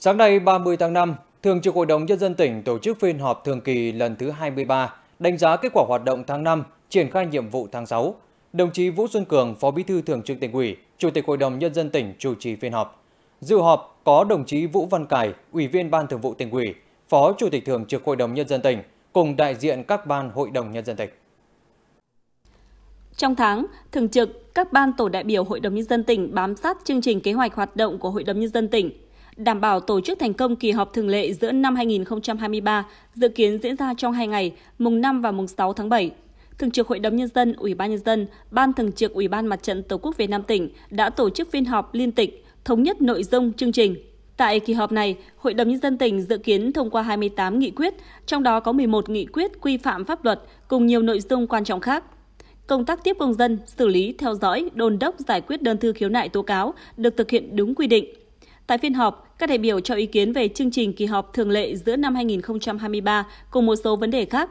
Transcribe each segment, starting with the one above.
Sáng nay 30 tháng 5, Thường trực Hội đồng Nhân dân tỉnh tổ chức phiên họp thường kỳ lần thứ 23, đánh giá kết quả hoạt động tháng 5, triển khai nhiệm vụ tháng 6. Đồng chí Vũ Xuân Cường, Phó Bí thư Thường trực tỉnh ủy, Chủ tịch Hội đồng Nhân dân tỉnh chủ trì phiên họp. Dự họp có đồng chí Vũ Văn Cải, Ủy viên Ban Thường vụ tỉnh ủy, Phó Chủ tịch Thường trực Hội đồng Nhân dân tỉnh, cùng đại diện các ban Hội đồng Nhân dân tỉnh. Trong tháng, Thường trực, các ban tổ đại biểu Hội đồng Nhân dân tỉnh bám sát chương trình kế hoạch hoạt động của Hội đồng Nhân dân tỉnh, đảm bảo tổ chức thành công kỳ họp thường lệ giữa năm 2023 dự kiến diễn ra trong hai ngày, mùng 5 và mùng 6 tháng 7. Thường trực Hội đồng Nhân dân, Ủy ban Nhân dân, Ban Thường trực Ủy ban Mặt trận Tổ quốc Việt Nam tỉnh đã tổ chức phiên họp liên tịch, thống nhất nội dung chương trình. Tại kỳ họp này, Hội đồng Nhân dân tỉnh dự kiến thông qua 28 nghị quyết, trong đó có 11 nghị quyết quy phạm pháp luật cùng nhiều nội dung quan trọng khác. Công tác tiếp công dân, xử lý, theo dõi, đôn đốc giải quyết đơn thư khiếu nại tố cáo được thực hiện đúng quy định. Tại phiên họp, các đại biểu cho ý kiến về chương trình kỳ họp thường lệ giữa năm 2023 cùng một số vấn đề khác.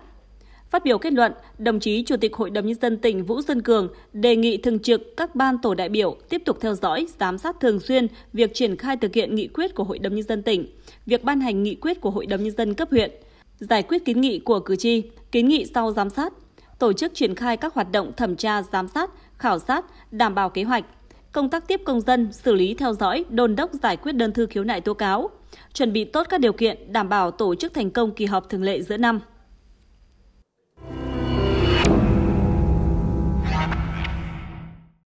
Phát biểu kết luận, đồng chí Chủ tịch Hội đồng Nhân dân tỉnh Vũ Xuân Cường đề nghị thường trực các ban tổ đại biểu tiếp tục theo dõi, giám sát thường xuyên việc triển khai thực hiện nghị quyết của Hội đồng Nhân dân tỉnh, việc ban hành nghị quyết của Hội đồng Nhân dân cấp huyện, giải quyết kiến nghị của cử tri, kiến nghị sau giám sát, tổ chức triển khai các hoạt động thẩm tra, giám sát, khảo sát, đảm bảo kế hoạch, công tác tiếp công dân, xử lý theo dõi, đôn đốc giải quyết đơn thư khiếu nại tố cáo, chuẩn bị tốt các điều kiện đảm bảo tổ chức thành công kỳ họp thường lệ giữa năm.